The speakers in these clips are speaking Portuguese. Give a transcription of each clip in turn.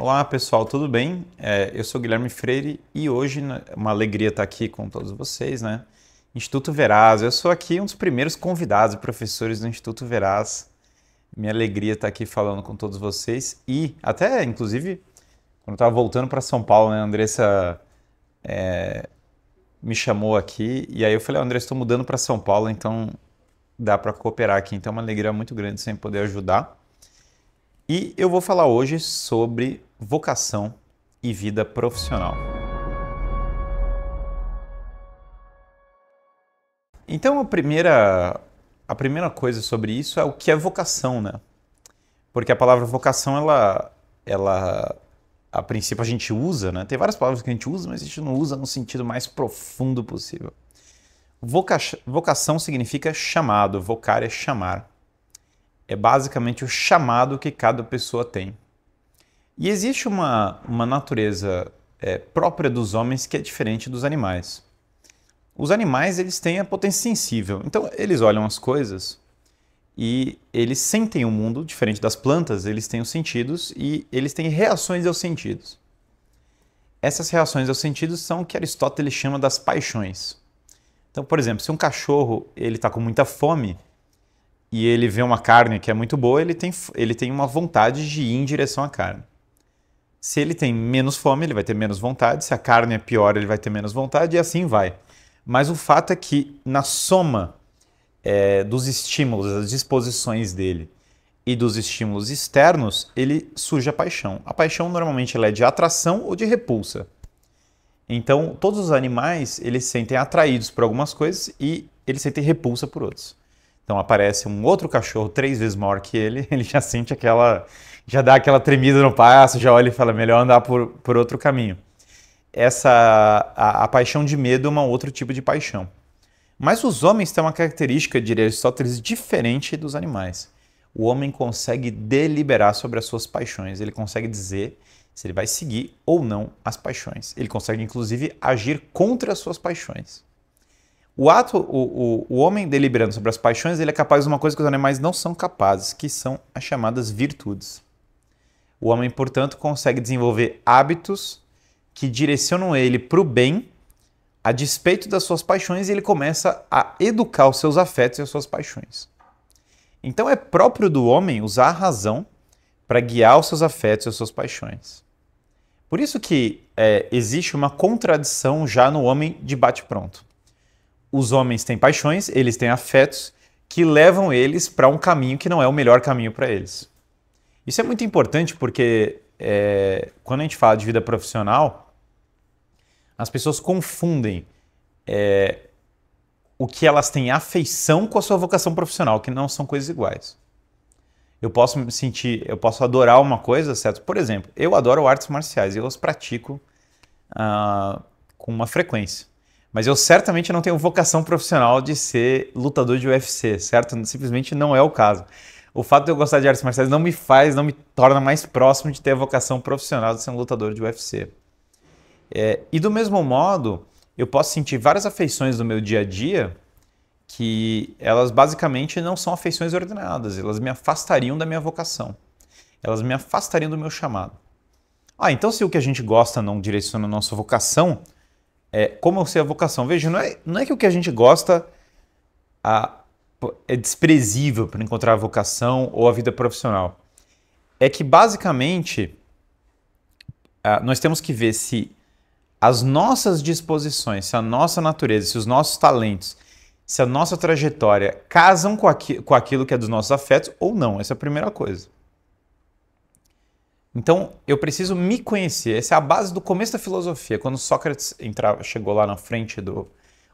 Olá pessoal, tudo bem? É, eu sou Guilherme Freire e hoje né, é uma alegria estar aqui com todos vocês, né? Instituto Veraz, eu sou aqui um dos primeiros convidados e professores do Instituto Veraz. Minha alegria estar aqui falando com todos vocês e até, inclusive, quando eu estava voltando para São Paulo, né, a Andressa é, me chamou aqui e aí eu falei, Andressa, estou mudando para São Paulo, então dá para cooperar aqui. Então é uma alegria muito grande sem poder ajudar. E eu vou falar hoje sobre vocação e vida profissional. Então a primeira, a primeira coisa sobre isso é o que é vocação, né? Porque a palavra vocação, ela, ela a princípio a gente usa, né? Tem várias palavras que a gente usa, mas a gente não usa no sentido mais profundo possível. Voca vocação significa chamado, vocar é chamar. É basicamente o chamado que cada pessoa tem. E existe uma, uma natureza é, própria dos homens que é diferente dos animais. Os animais eles têm a potência sensível, então eles olham as coisas e eles sentem o mundo diferente das plantas. Eles têm os sentidos e eles têm reações aos sentidos. Essas reações aos sentidos são o que Aristóteles chama das paixões. Então, por exemplo, se um cachorro ele está com muita fome e ele vê uma carne que é muito boa, ele tem, ele tem uma vontade de ir em direção à carne. Se ele tem menos fome, ele vai ter menos vontade. Se a carne é pior, ele vai ter menos vontade e assim vai. Mas o fato é que, na soma é, dos estímulos, das disposições dele e dos estímulos externos, ele surge a paixão. A paixão normalmente ela é de atração ou de repulsa. Então, todos os animais eles sentem atraídos por algumas coisas e eles sentem repulsa por outros. Então, aparece um outro cachorro três vezes maior que ele, ele já sente aquela já dá aquela tremida no passo, já olha e fala, melhor andar por, por outro caminho. Essa a, a paixão de medo é um outro tipo de paixão. Mas os homens têm uma característica, diria Aristóteles, diferente dos animais. O homem consegue deliberar sobre as suas paixões, ele consegue dizer se ele vai seguir ou não as paixões. Ele consegue, inclusive, agir contra as suas paixões. O ato, o, o, o homem deliberando sobre as paixões, ele é capaz de uma coisa que os animais não são capazes, que são as chamadas virtudes. O homem, portanto, consegue desenvolver hábitos que direcionam ele para o bem, a despeito das suas paixões, e ele começa a educar os seus afetos e as suas paixões. Então é próprio do homem usar a razão para guiar os seus afetos e as suas paixões. Por isso que é, existe uma contradição já no homem de bate-pronto. Os homens têm paixões, eles têm afetos que levam eles para um caminho que não é o melhor caminho para eles. Isso é muito importante porque é, quando a gente fala de vida profissional, as pessoas confundem é, o que elas têm afeição com a sua vocação profissional, que não são coisas iguais. Eu posso me sentir, eu posso adorar uma coisa, certo? Por exemplo, eu adoro artes marciais e eu as pratico uh, com uma frequência. Mas eu certamente não tenho vocação profissional de ser lutador de UFC, certo? Simplesmente não é o caso o fato de eu gostar de artes marciais não me faz, não me torna mais próximo de ter a vocação profissional de ser um lutador de UFC. É, e do mesmo modo, eu posso sentir várias afeições do meu dia a dia que elas basicamente não são afeições ordenadas, elas me afastariam da minha vocação, elas me afastariam do meu chamado. Ah, então se o que a gente gosta não direciona a nossa vocação, é, como eu sei a vocação? Veja, não é, não é que o que a gente gosta a, é desprezível para encontrar a vocação ou a vida profissional. É que basicamente ah, nós temos que ver se as nossas disposições, se a nossa natureza, se os nossos talentos, se a nossa trajetória casam com, aqui, com aquilo que é dos nossos afetos ou não. Essa é a primeira coisa. Então, eu preciso me conhecer. Essa é a base do começo da filosofia. Quando Sócrates entrava, chegou lá na frente do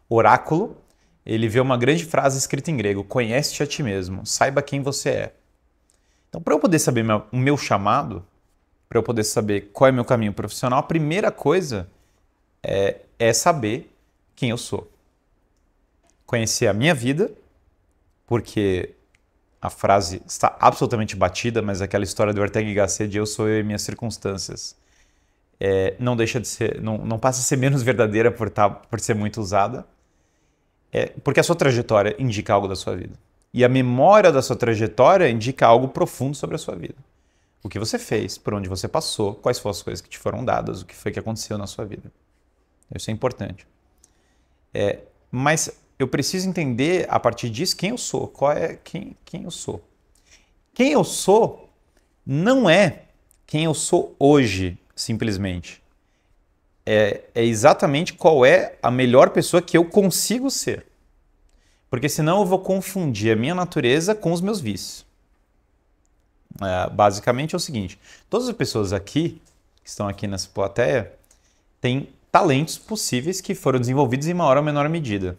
oráculo, ele vê uma grande frase escrita em grego: Conhece-te a ti mesmo, saiba quem você é. Então, para eu poder saber o meu chamado, para eu poder saber qual é meu caminho profissional, a primeira coisa é, é saber quem eu sou. Conhecer a minha vida, porque a frase está absolutamente batida, mas aquela história do Ortega y Gasset de eu sou eu e minhas circunstâncias é, não deixa de ser, não, não passa a ser menos verdadeira por, tá, por ser muito usada. É, porque a sua trajetória indica algo da sua vida. E a memória da sua trajetória indica algo profundo sobre a sua vida. O que você fez, por onde você passou, quais foram as coisas que te foram dadas, o que foi que aconteceu na sua vida. Isso é importante. É, mas eu preciso entender a partir disso quem eu sou, qual é quem, quem eu sou. Quem eu sou não é quem eu sou hoje, simplesmente é, é exatamente qual é a melhor pessoa que eu consigo ser. Porque senão eu vou confundir a minha natureza com os meus vícios. É, basicamente é o seguinte: todas as pessoas aqui, que estão aqui nessa plateia, têm talentos possíveis que foram desenvolvidos em maior ou menor medida.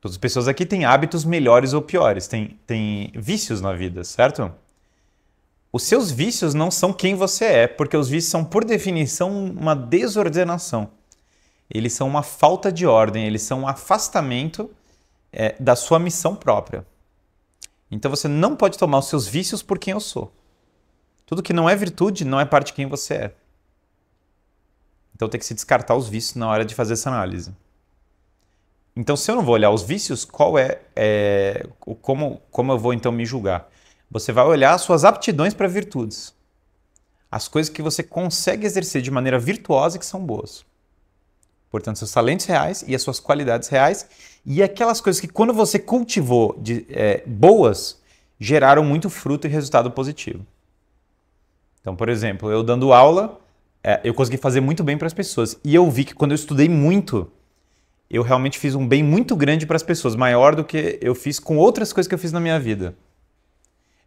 Todas as pessoas aqui têm hábitos melhores ou piores, têm, têm vícios na vida, certo? Os seus vícios não são quem você é, porque os vícios são, por definição, uma desordenação. Eles são uma falta de ordem, eles são um afastamento é, da sua missão própria. Então você não pode tomar os seus vícios por quem eu sou. Tudo que não é virtude não é parte de quem você é. Então tem que se descartar os vícios na hora de fazer essa análise. Então, se eu não vou olhar os vícios, qual é, é como, como eu vou então me julgar? Você vai olhar suas aptidões para virtudes. As coisas que você consegue exercer de maneira virtuosa e que são boas. Portanto, seus talentos reais e as suas qualidades reais e aquelas coisas que, quando você cultivou de, é, boas, geraram muito fruto e resultado positivo. Então, por exemplo, eu dando aula, é, eu consegui fazer muito bem para as pessoas. E eu vi que quando eu estudei muito, eu realmente fiz um bem muito grande para as pessoas, maior do que eu fiz com outras coisas que eu fiz na minha vida.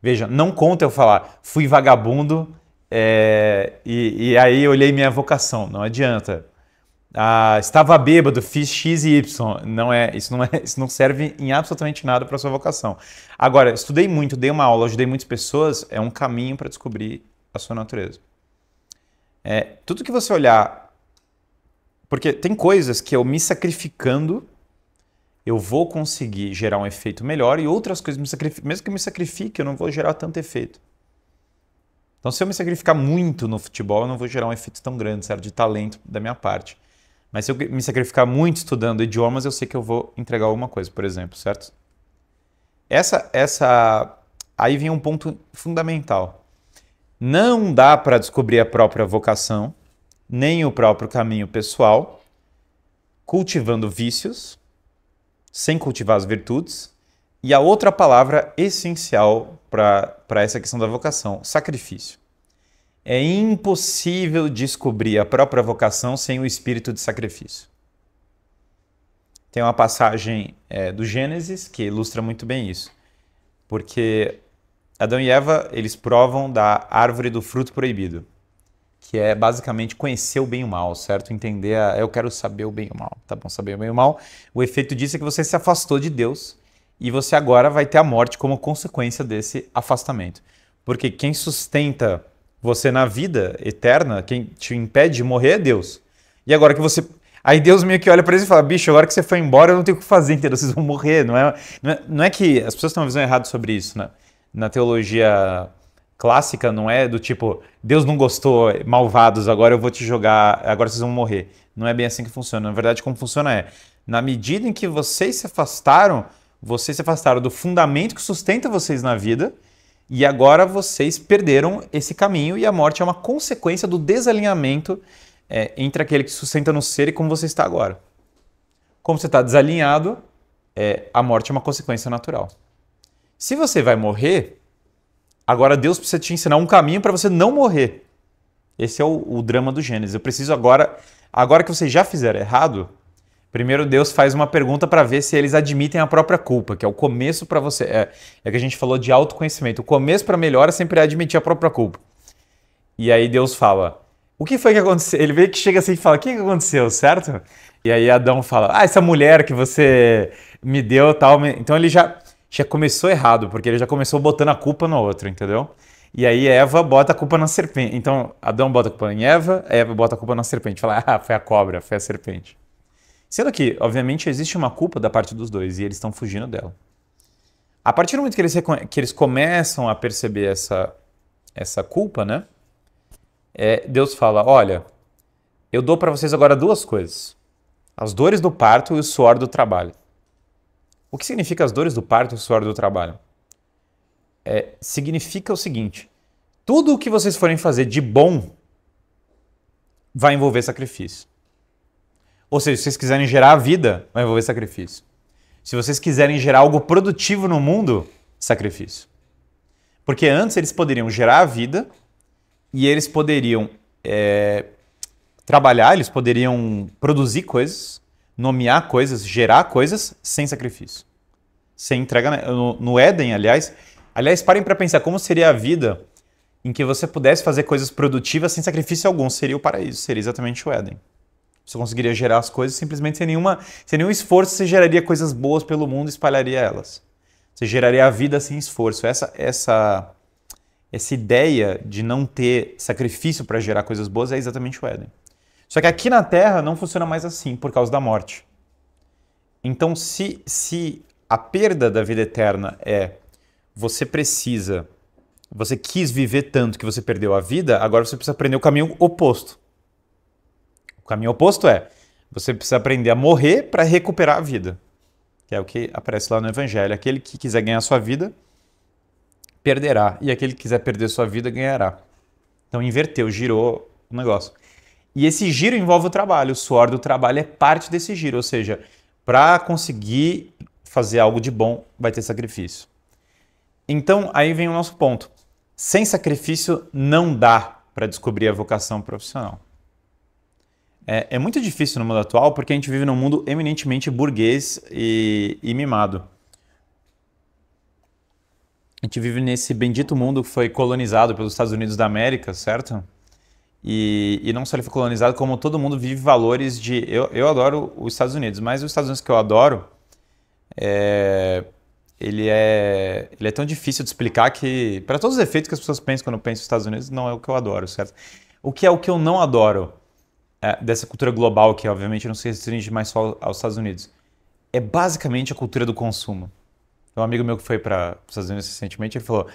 Veja, não conta eu falar, fui vagabundo é, e, e, aí olhei minha vocação, não adianta. Ah, estava bêbado, fiz X e Y. Não é, isso não é, isso não serve em absolutamente nada para sua vocação. Agora, estudei muito, dei uma aula, ajudei muitas pessoas, é um caminho para descobrir a sua natureza. É, tudo que você olhar porque tem coisas que eu me sacrificando eu vou conseguir gerar um efeito melhor e outras coisas me Mesmo que eu me sacrifique, eu não vou gerar tanto efeito. Então, se eu me sacrificar muito no futebol, eu não vou gerar um efeito tão grande, certo? De talento da minha parte. Mas se eu me sacrificar muito estudando idiomas, eu sei que eu vou entregar alguma coisa, por exemplo, certo? Essa, essa, aí vem um ponto fundamental. Não dá para descobrir a própria vocação, nem o próprio caminho pessoal, cultivando vícios sem cultivar as virtudes. E a outra palavra essencial para essa questão da vocação, sacrifício. É impossível descobrir a própria vocação sem o espírito de sacrifício. Tem uma passagem é, do Gênesis que ilustra muito bem isso. Porque Adão e Eva, eles provam da árvore do fruto proibido que é basicamente conhecer o bem e o mal, certo? Entender, a, eu quero saber o bem e o mal, tá bom? Saber o bem e o mal. O efeito disso é que você se afastou de Deus e você agora vai ter a morte como consequência desse afastamento. Porque quem sustenta você na vida eterna, quem te impede de morrer é Deus. E agora que você. Aí Deus meio que olha para eles e fala: bicho, agora que você foi embora, eu não tenho o que fazer, entendeu? Vocês vão morrer. Não é, não é, não é que. As pessoas têm uma visão errada sobre isso, né? Na teologia clássica não é do tipo, Deus não gostou, malvados, agora eu vou te jogar, agora vocês vão morrer. Não é bem assim que funciona. Na verdade, como funciona é, na medida em que vocês se afastaram, vocês se afastaram do fundamento que sustenta vocês na vida, e agora vocês perderam esse caminho, e a morte é uma consequência do desalinhamento é, entre aquele que sustenta no ser e como você está agora. Como você está desalinhado, é, a morte é uma consequência natural. Se você vai morrer, Agora Deus precisa te ensinar um caminho para você não morrer. Esse é o, o, drama do Gênesis. Eu preciso agora, agora que vocês já fizeram errado, primeiro Deus faz uma pergunta para ver se eles admitem a própria culpa, que é o começo para você. É, é que a gente falou de autoconhecimento. O começo para é sempre é admitir a própria culpa. E aí Deus fala: O que foi que aconteceu? Ele vê que chega assim e fala: O que, que aconteceu, certo? E aí Adão fala: Ah, essa mulher que você me deu, tal. Então ele já já começou errado, porque ele já começou botando a culpa no outro, entendeu? E aí Eva bota a culpa na serpente. Então, Adão bota a culpa em Eva, Eva bota a culpa na serpente. Fala, ah, foi a cobra, foi a serpente. Sendo que, obviamente, existe uma culpa da parte dos dois e eles estão fugindo dela. A partir do momento que eles, que eles começam a perceber essa, essa culpa, né? É, Deus fala: Olha, eu dou para vocês agora duas coisas: as dores do parto e o suor do trabalho. O que significa as dores do parto e o suor do trabalho? É, significa o seguinte: tudo o que vocês forem fazer de bom vai envolver sacrifício. Ou seja, se vocês quiserem gerar a vida, vai envolver sacrifício. Se vocês quiserem gerar algo produtivo no mundo, sacrifício. Porque antes eles poderiam gerar a vida e eles poderiam é, trabalhar, eles poderiam produzir coisas, nomear coisas, gerar coisas sem sacrifício. Sem entrega. Né, no, no Éden, aliás. Aliás, parem para pensar como seria a vida em que você pudesse fazer coisas produtivas sem sacrifício algum. Seria o paraíso, seria exatamente o Éden. Você conseguiria gerar as coisas simplesmente sem, nenhuma, sem nenhum esforço, você geraria coisas boas pelo mundo e espalharia elas. Você geraria a vida sem esforço. Essa, essa, essa ideia de não ter sacrifício para gerar coisas boas é exatamente o Éden. Só que aqui na Terra não funciona mais assim por causa da morte. Então, se, se a perda da vida eterna é você precisa, você quis viver tanto que você perdeu a vida, agora você precisa aprender o caminho oposto. O caminho oposto é você precisa aprender a morrer para recuperar a vida. Que é o que aparece lá no Evangelho. Aquele que quiser ganhar sua vida, perderá. E aquele que quiser perder sua vida, ganhará. Então inverteu, girou o negócio. E esse giro envolve o trabalho, o suor do trabalho é parte desse giro, ou seja, para conseguir fazer algo de bom, vai ter sacrifício. Então, aí vem o nosso ponto. Sem sacrifício não dá para descobrir a vocação profissional. É, é, muito difícil no mundo atual porque a gente vive num mundo eminentemente burguês e, e mimado. A gente vive nesse bendito mundo que foi colonizado pelos Estados Unidos da América, certo? E, e, não só ele foi colonizado, como todo mundo vive valores de. Eu, eu adoro os Estados Unidos, mas os Estados Unidos que eu adoro, é, ele, é, ele é tão difícil de explicar que, para todos os efeitos que as pessoas pensam quando pensam nos Estados Unidos, não é o que eu adoro, certo? O que é o que eu não adoro é, dessa cultura global, que obviamente não se restringe mais só aos Estados Unidos, é basicamente a cultura do consumo. Um amigo meu que foi para os Estados Unidos recentemente, ele falou: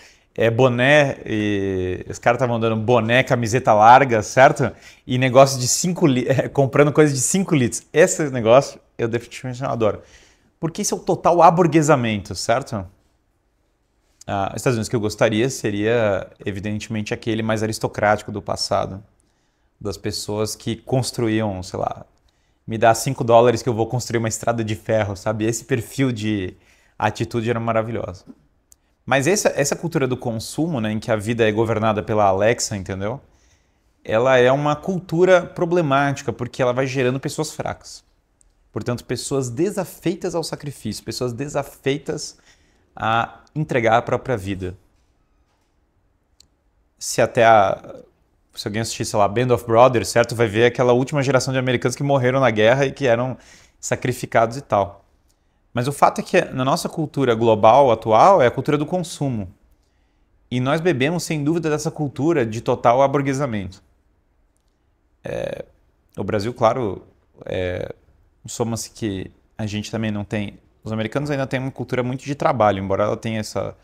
é, boné, e os caras estavam dando boné, camiseta larga, certo? E negócio de 5 litros, é, comprando coisa de 5 litros. Esse negócio eu definitivamente não adoro. Porque isso é o total aburguesamento, certo? Ah, Estados Unidos que eu gostaria seria, evidentemente, aquele mais aristocrático do passado. Das pessoas que construíam, sei lá, me dá 5 dólares que eu vou construir uma estrada de ferro, sabe? Esse perfil de atitude era maravilhoso. Mas essa, essa cultura do consumo, né, em que a vida é governada pela Alexa, entendeu? Ela é uma cultura problemática, porque ela vai gerando pessoas fracas. Portanto, pessoas desafeitas ao sacrifício, pessoas desafeitas a entregar a própria vida. Se até a, se alguém assistir, sei lá, Band of Brothers, certo? Vai ver aquela última geração de americanos que morreram na guerra e que eram sacrificados e tal. Mas o fato é que na nossa cultura global atual é a cultura do consumo. E nós bebemos, sem dúvida, dessa cultura de total aburguesamento. É, o Brasil, claro, é, soma-se que a gente também não tem. Os americanos ainda têm uma cultura muito de trabalho, embora ela tenha essa,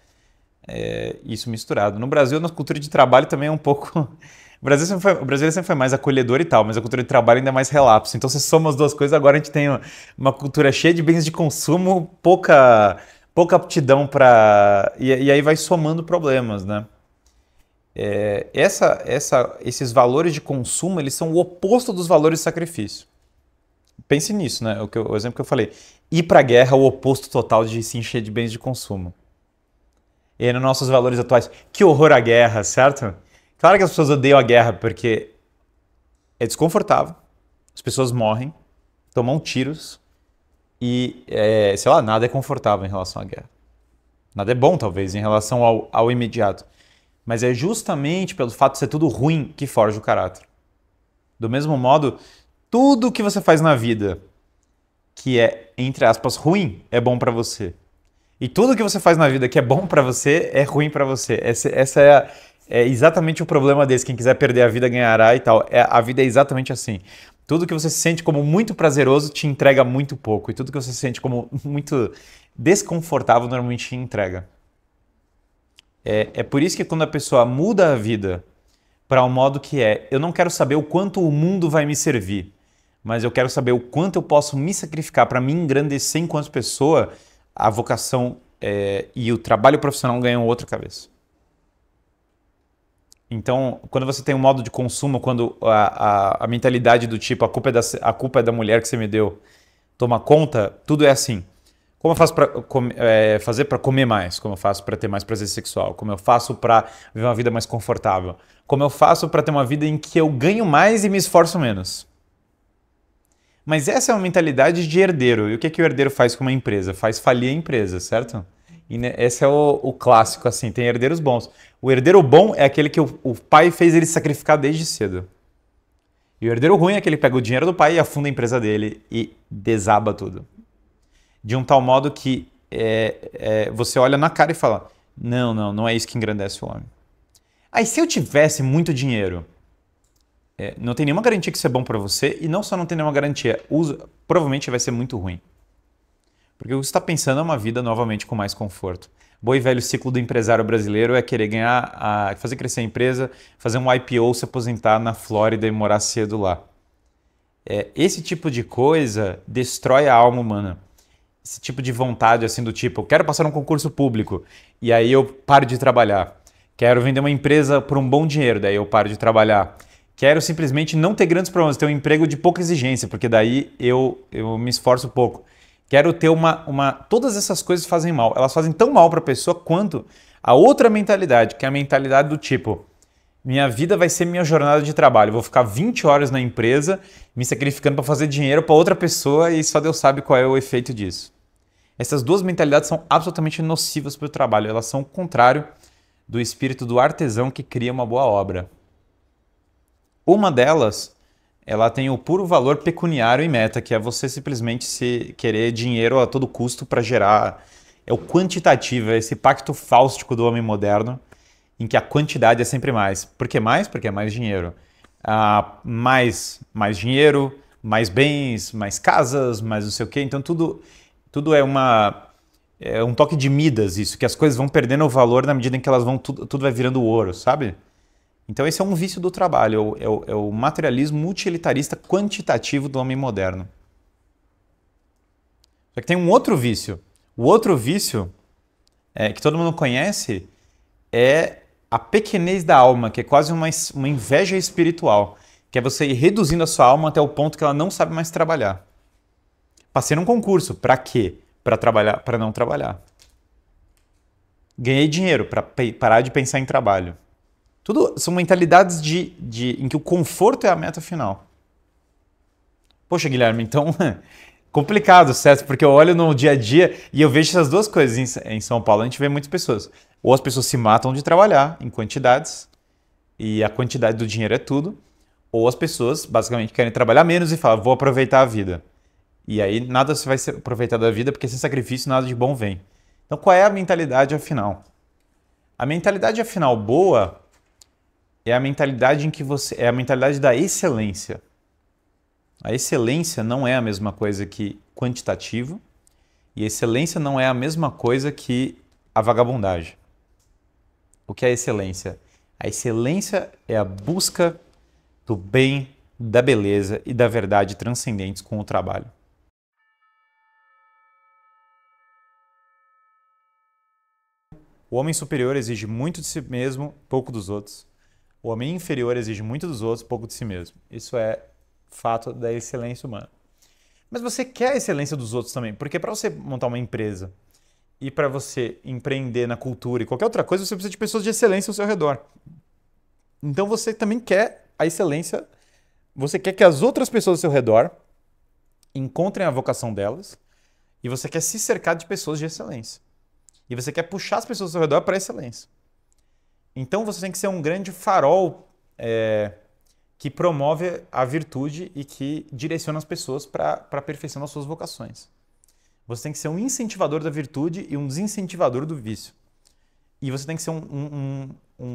é, isso misturado. No Brasil, nossa cultura de trabalho também é um pouco o Brasil, sempre foi, o Brasil sempre foi mais acolhedor e tal, mas a cultura de trabalho ainda é mais relapso. Então, se soma as duas coisas, agora a gente tem uma cultura cheia de bens de consumo, pouca, pouca aptidão para. E, e, aí vai somando problemas, né? É, essa, essa, esses valores de consumo eles são o oposto dos valores de sacrifício. Pense nisso, né? O, o exemplo que eu falei. Ir para a guerra é o oposto total de se encher de bens de consumo. E nos nossos valores atuais, que horror a guerra, certo? Claro que as pessoas odeiam a guerra porque é desconfortável, as pessoas morrem, tomam tiros e, é, sei lá, nada é confortável em relação à guerra. Nada é bom, talvez, em relação ao, ao imediato. Mas é justamente pelo fato de ser tudo ruim que forja o caráter. Do mesmo modo, tudo que você faz na vida que é, entre aspas, ruim, é bom para você. E tudo que você faz na vida que é bom para você é ruim para você. Essa, essa é a, é exatamente o problema desse. Quem quiser perder a vida ganhará e tal. É, a vida é exatamente assim. Tudo que você se sente como muito prazeroso te entrega muito pouco. E tudo que você se sente como muito desconfortável normalmente te entrega. É, é por isso que quando a pessoa muda a vida para um modo que é: eu não quero saber o quanto o mundo vai me servir, mas eu quero saber o quanto eu posso me sacrificar para me engrandecer enquanto pessoa, a vocação é, e o trabalho profissional ganham outra cabeça. Então, quando você tem um modo de consumo, quando a, a, a mentalidade do tipo a culpa, é da, a culpa é da mulher que você me deu toma conta, tudo é assim. Como eu faço para é, fazer para comer mais? Como eu faço para ter mais prazer sexual? Como eu faço para viver uma vida mais confortável? Como eu faço para ter uma vida em que eu ganho mais e me esforço menos? Mas essa é uma mentalidade de herdeiro. E o que, é que o herdeiro faz com uma empresa? Faz falir a empresa, certo? E né, esse é o, o, clássico, assim, tem herdeiros bons. O herdeiro bom é aquele que o, o pai fez ele sacrificar desde cedo. E o herdeiro ruim é aquele que pega o dinheiro do pai e afunda a empresa dele e desaba tudo. De um tal modo que é, é, você olha na cara e fala: não, não, não é isso que engrandece o homem. Aí se eu tivesse muito dinheiro, é, não tem nenhuma garantia que isso é bom para você e não só não tem nenhuma garantia, provavelmente vai ser muito ruim. Porque o que você está pensando é uma vida novamente com mais conforto. Boi velho ciclo do empresário brasileiro é querer ganhar, a, fazer crescer a empresa, fazer um IPO, se aposentar na Flórida e morar cedo lá. É, esse tipo de coisa destrói a alma humana. Esse tipo de vontade, assim, do tipo, eu quero passar um concurso público e aí eu paro de trabalhar. Quero vender uma empresa por um bom dinheiro, daí eu paro de trabalhar. Quero simplesmente não ter grandes problemas, ter um emprego de pouca exigência, porque daí eu, eu me esforço pouco. Quero ter uma, uma. Todas essas coisas fazem mal. Elas fazem tão mal para a pessoa quanto a outra mentalidade, que é a mentalidade do tipo: minha vida vai ser minha jornada de trabalho. Vou ficar 20 horas na empresa, me sacrificando para fazer dinheiro para outra pessoa e só Deus sabe qual é o efeito disso. Essas duas mentalidades são absolutamente nocivas para o trabalho. Elas são o contrário do espírito do artesão que cria uma boa obra. Uma delas ela tem o puro valor pecuniário e meta, que é você simplesmente se querer dinheiro a todo custo para gerar. É o quantitativo, é esse pacto fáustico do homem moderno, em que a quantidade é sempre mais. Por que mais? Porque é mais dinheiro. Ah, mais, mais dinheiro, mais bens, mais casas, mais não sei o quê. Então tudo, tudo é uma é um toque de Midas isso, que as coisas vão perdendo o valor na medida em que elas vão tudo, tudo vai virando ouro, sabe? Então, esse é um vício do trabalho, é, é o, é o materialismo utilitarista quantitativo do homem moderno. Só que tem um outro vício. O outro vício é, que todo mundo conhece é a pequenez da alma, que é quase uma, uma inveja espiritual, que é você ir reduzindo a sua alma até o ponto que ela não sabe mais trabalhar. Passei num concurso, para quê? Para trabalhar, para não trabalhar. Ganhei dinheiro para parar de pensar em trabalho. Tudo são mentalidades de, de, em que o conforto é a meta final. Poxa, Guilherme, então complicado, certo? Porque eu olho no dia a dia e eu vejo essas duas coisas em, em São Paulo. A gente vê muitas pessoas. Ou as pessoas se matam de trabalhar em quantidades, e a quantidade do dinheiro é tudo. Ou as pessoas basicamente querem trabalhar menos e falam, vou aproveitar a vida. E aí nada se vai ser aproveitar da vida, porque sem sacrifício nada de bom vem. Então qual é a mentalidade afinal? A mentalidade afinal boa é a mentalidade em que você é a mentalidade da excelência. A excelência não é a mesma coisa que quantitativo e excelência não é a mesma coisa que a vagabundagem. O que é excelência? A excelência é a busca do bem, da beleza e da verdade transcendentes com o trabalho. O homem superior exige muito de si mesmo, pouco dos outros. O homem inferior exige muito dos outros, pouco de si mesmo. Isso é fato da excelência humana. Mas você quer a excelência dos outros também, porque para você montar uma empresa e para você empreender na cultura e qualquer outra coisa, você precisa de pessoas de excelência ao seu redor. Então você também quer a excelência, você quer que as outras pessoas ao seu redor encontrem a vocação delas e você quer se cercar de pessoas de excelência. E você quer puxar as pessoas ao seu redor para a excelência. Então você tem que ser um grande farol é, que promove a virtude e que direciona as pessoas para a perfeição das suas vocações. Você tem que ser um incentivador da virtude e um desincentivador do vício. E você tem que ser um, um, um,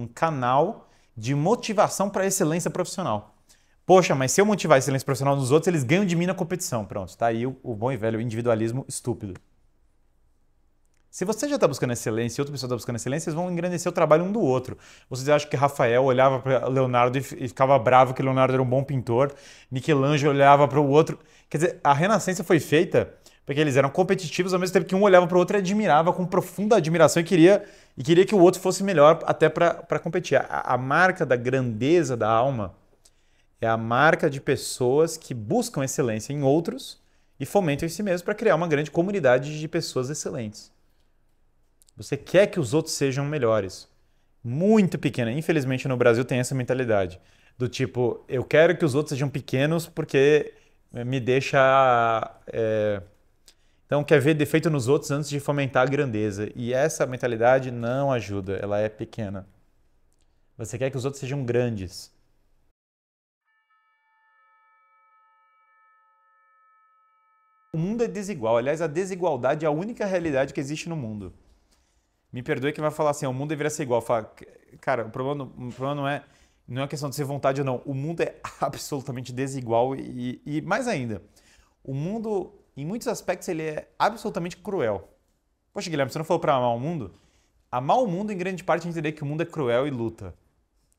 um canal de motivação para a excelência profissional. Poxa, mas se eu motivar a excelência profissional nos outros, eles ganham de mim na competição. Pronto, tá aí o, o bom e velho individualismo estúpido. Se você já está buscando excelência e outra pessoa está buscando excelência, vocês vão engrandecer o trabalho um do outro. Vocês acham que Rafael olhava para Leonardo e ficava bravo que Leonardo era um bom pintor, Michelangelo olhava para o outro. Quer dizer, a Renascença foi feita porque eles eram competitivos ao mesmo tempo que um olhava para o outro e admirava com profunda admiração e queria, e queria que o outro fosse melhor até para competir. A, a marca da grandeza da alma é a marca de pessoas que buscam excelência em outros e fomentam em si mesmos para criar uma grande comunidade de pessoas excelentes. Você quer que os outros sejam melhores. Muito pequena. Infelizmente no Brasil tem essa mentalidade. Do tipo, eu quero que os outros sejam pequenos porque me deixa. É... Então quer ver defeito nos outros antes de fomentar a grandeza. E essa mentalidade não ajuda, ela é pequena. Você quer que os outros sejam grandes. O mundo é desigual. Aliás, a desigualdade é a única realidade que existe no mundo. Me perdoe que vai falar assim, o mundo deveria ser igual. Fala, cara, o problema, o problema não é não é questão de ser vontade ou não. O mundo é absolutamente desigual e, e mais ainda, o mundo, em muitos aspectos, ele é absolutamente cruel. Poxa, Guilherme, você não falou para amar o mundo? Amar o mundo, em grande parte, é entender que o mundo é cruel e luta.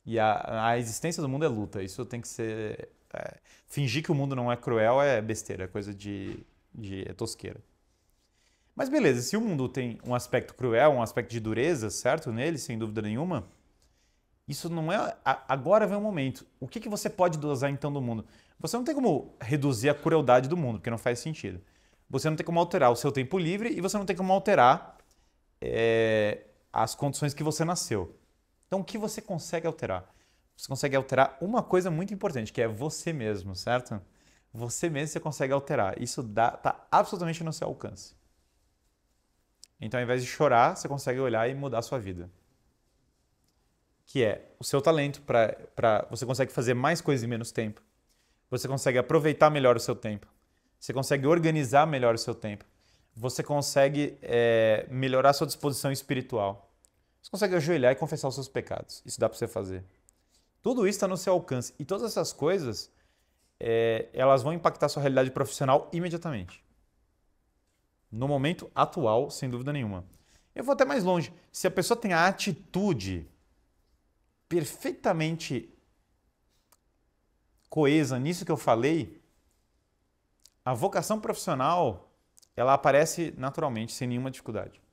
E a, a existência do mundo é luta. Isso tem que ser. É, fingir que o mundo não é cruel é besteira, é coisa de, de é tosqueira. Mas beleza, se o mundo tem um aspecto cruel, um aspecto de dureza, certo? Nele, sem dúvida nenhuma, isso não é. Agora vem o momento. O que, que você pode dosar então do mundo? Você não tem como reduzir a crueldade do mundo, porque não faz sentido. Você não tem como alterar o seu tempo livre e você não tem como alterar é, as condições que você nasceu. Então, o que você consegue alterar? Você consegue alterar uma coisa muito importante, que é você mesmo, certo? Você mesmo você consegue alterar. Isso está absolutamente no seu alcance. Então, ao invés de chorar, você consegue olhar e mudar a sua vida. Que é o seu talento para. Você consegue fazer mais coisas em menos tempo. Você consegue aproveitar melhor o seu tempo. Você consegue organizar melhor o seu tempo. Você consegue é, melhorar a sua disposição espiritual. Você consegue ajoelhar e confessar os seus pecados. Isso dá para você fazer. Tudo isso está no seu alcance. E todas essas coisas, é, elas vão impactar a sua realidade profissional imediatamente no momento atual, sem dúvida nenhuma. Eu vou até mais longe. Se a pessoa tem a atitude perfeitamente coesa nisso que eu falei, a vocação profissional ela aparece naturalmente, sem nenhuma dificuldade.